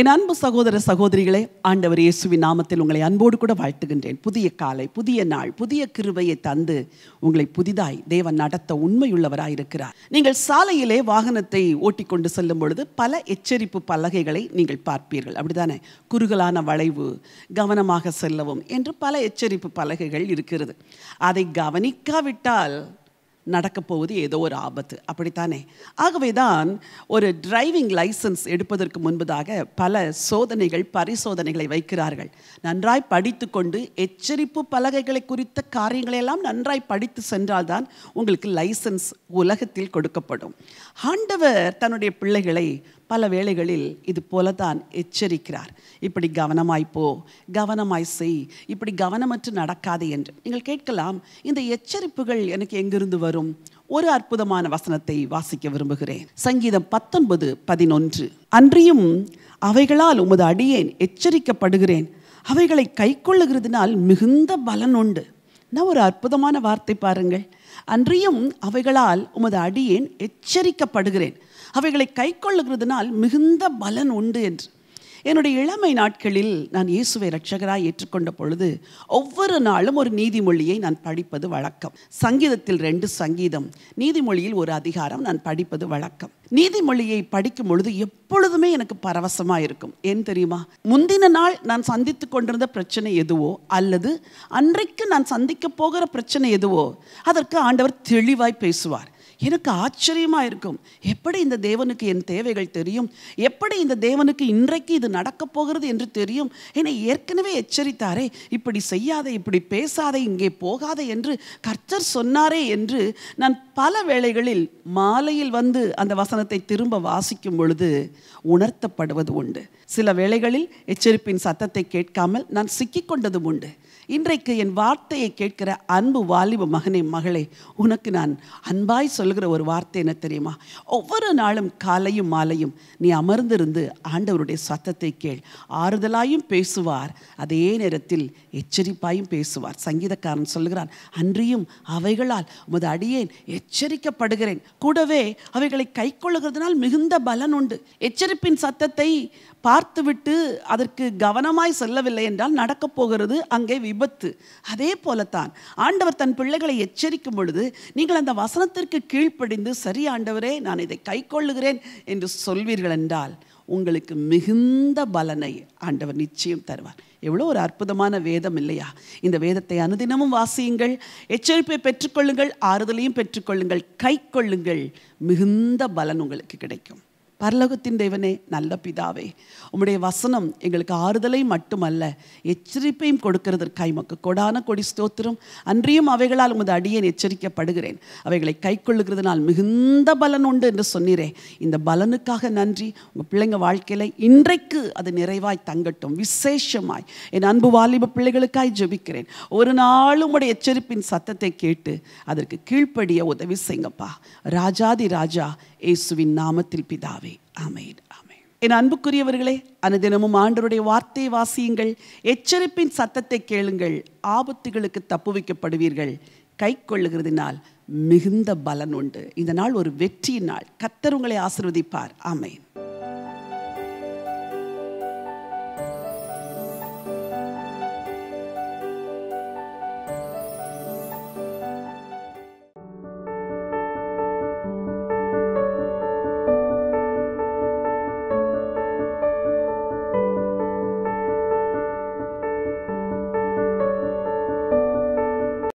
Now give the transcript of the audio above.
என் அன்பு சகோதர சகோதரிகளே ஆண்டவர் இயேசுவின் நாமத்தில் உங்களை அன்போடு கூட வாழ்த்துகின்றேன் புதிய காலை புதிய நாள் புதிய கிருவையை தந்து உங்களை புதிதாய் தேவன் நடத்த உண்மையுள்ளவராயிருக்கிறார் நீங்கள் சாலையிலே வாகனத்தை ஓட்டிக்கொண்டு செல்லும் பொழுது பல எச்சரிப்பு பலகைகளை நீங்கள் பார்ப்பீர்கள் அப்படிதானே குறுகலான வளைவு கவனமாக செல்லவும் என்று பல எச்சரிப்பு பலகைகள் இருக்கிறது அதை கவனிக்காவிட்டால் போவது ஏதோ ஒரு ஆபத்து அப்படித்தானே ஆகவே தான் ஒரு டிரைவிங் லைசன்ஸ் எடுப்பதற்கு முன்பதாக பல சோதனைகள் பரிசோதனைகளை வைக்கிறார்கள் நன்றாய் படித்து கொண்டு எச்சரிப்பு பலகைகளை குறித்த காரியங்களையெல்லாம் நன்றாய் படித்து சென்றால்தான் உங்களுக்கு லைசன்ஸ் உலகத்தில் கொடுக்கப்படும் ஆண்டவர் தன்னுடைய பிள்ளைகளை பல வேளைகளில் இது போலதான் எச்சரிக்கிறார் இப்படி கவனமாய் போ கவனமாய் செய் இப்படி கவனமற்று நடக்காதே என்று நீங்கள் கேட்கலாம் இந்த எச்சரிப்புகள் எனக்கு எங்கிருந்து வரும் ஒரு அற்புதமான வசனத்தை வாசிக்க விரும்புகிறேன் சங்கீதம் பத்தொன்பது பதினொன்று அன்றியும் அவைகளால் உமது அடியேன் எச்சரிக்கப்படுகிறேன் அவைகளை கை கொள்ளுகிறதுனால் மிகுந்த பலன் உண்டு நான் ஒரு அற்புதமான வார்த்தை பாருங்கள் அன்றியும் அவைகளால் உமது அடியேன் எச்சரிக்கப்படுகிறேன் அவைகளை கை கொள்ளுகிறதுனால் மிகுந்த பலன் உண்டு என்று என்னுடைய இளமை நாட்களில் நான் இயேசுவை ரட்சகராக ஏற்றுக்கொண்ட பொழுது ஒவ்வொரு நாளும் ஒரு நீதிமொழியை நான் படிப்பது வழக்கம் சங்கீதத்தில் ரெண்டு சங்கீதம் நீதிமொழியில் ஒரு அதிகாரம் நான் படிப்பது வழக்கம் நீதிமொழியை படிக்கும் பொழுது எப்பொழுதுமே எனக்கு பரவசமாக இருக்கும் ஏன் தெரியுமா முந்தின நாள் நான் சந்தித்து கொண்டிருந்த பிரச்சனை எதுவோ அல்லது அன்றைக்கு நான் சந்திக்க போகிற பிரச்சனை எதுவோ அதற்கு ஆண்டவர் தெளிவாய் பேசுவார் எனக்கு ஆச்சரியமாக இருக்கும் எப்படி இந்த தேவனுக்கு என் தேவைகள் தெரியும் எப்படி இந்த தேவனுக்கு இன்றைக்கு இது நடக்கப் போகிறது என்று தெரியும் என்னை ஏற்கனவே எச்சரித்தாரே இப்படி செய்யாதே இப்படி பேசாதே இங்கே போகாதே என்று கர்த்தர் சொன்னாரே என்று நான் பல வேளைகளில் மாலையில் வந்து அந்த வசனத்தை திரும்ப வாசிக்கும் பொழுது உணர்த்தப்படுவது உண்டு சில வேளைகளில் எச்சரிப்பின் சத்தத்தை கேட்காமல் நான் சிக்கிக்கொண்டதும் உண்டு இன்றைக்கு என் வார்த்தையை கேட்கிற அன்பு வாலிப மகனே மகளே உனக்கு நான் அன்பாய் சொல்கிற ஒரு வார்த்தை என்ன தெரியுமா ஒவ்வொரு நாளும் காலையும் மாலையும் நீ அமர்ந்திருந்து ஆண்டவருடைய சத்தத்தை கேள் ஆறுதலாயும் பேசுவார் அதே நேரத்தில் எச்சரிப்பாயும் பேசுவார் சங்கீதக்காரன் சொல்கிறான் அன்றியும் அவைகளால் உமது அடியேன் எச்சரிக்கப்படுகிறேன் கூடவே அவைகளை கை கொள்ளுகிறதுனால் மிகுந்த பலன் உண்டு எச்சரிப்பின் சத்தத்தை பார்த்துவிட்டு அதற்கு கவனமாய் செல்லவில்லை என்றால் நடக்கப் போகிறது அங்கே விபத்து அதே போலத்தான் ஆண்டவர் தன் பிள்ளைகளை எச்சரிக்கும் பொழுது நீங்கள் அந்த வசனத்திற்கு கீழ்ப்படிந்து சரி ஆண்டவரே நான் இதை கை கொள்ளுகிறேன் என்று சொல்வீர்கள் என்றால் உங்களுக்கு மிகுந்த பலனை ஆண்டவர் நிச்சயம் தருவார் எவ்வளோ ஒரு அற்புதமான வேதம் இல்லையா இந்த வேதத்தை அனுதினமும் வாசியுங்கள் எச்சரிப்பை பெற்றுக்கொள்ளுங்கள் ஆறுதலையும் பெற்றுக்கொள்ளுங்கள் கை கொள்ளுங்கள் மிகுந்த பலன் உங்களுக்கு கிடைக்கும் பரலோகத்தின் தேவனே நல்ல பிதாவே உம்முடைய வசனம் எங்களுக்கு ஆறுதலை மட்டுமல்ல எச்சரிப்பையும் கொடுக்கிறதற்காய் மக்கு கொடான கொடி ஸ்தோத்திரம் அன்றியும் அவைகளால் உமது அடியேன் எச்சரிக்கப்படுகிறேன் அவைகளை கை கொள்ளுகிறதுனால் மிகுந்த பலன் உண்டு என்று சொன்னீரே இந்த பலனுக்காக நன்றி உங்கள் பிள்ளைங்க வாழ்க்கையில் இன்றைக்கு அது நிறைவாய் தங்கட்டும் விசேஷமாய் என் அன்பு வாலிப பிள்ளைகளுக்காய் ஜெபிக்கிறேன் ஒரு நாளும் உடைய எச்சரிப்பின் சத்தத்தை கேட்டு அதற்கு கீழ்ப்படிய உதவி செய்யுங்கப்பா ராஜாதி ராஜா இயேசுவின் நாமத்தில் பிதாவே பிதாவே ஆமேன் அமேன் என் அன்புக்குரியவர்களே அனுதினமும் ஆண்டருடைய வார்த்தை வாசியுங்கள் எச்சரிப்பின் சத்தத்தை கேளுங்கள் ஆபத்துகளுக்கு தப்பு வைக்கப்படுவீர்கள் கை கொள்ளுகிறதினால் மிகுந்த பலன் உண்டு இந்த நாள் ஒரு வெற்றியின் நாள் கத்தர் உங்களை ஆசிர்வதிப்பார் ஆமேன்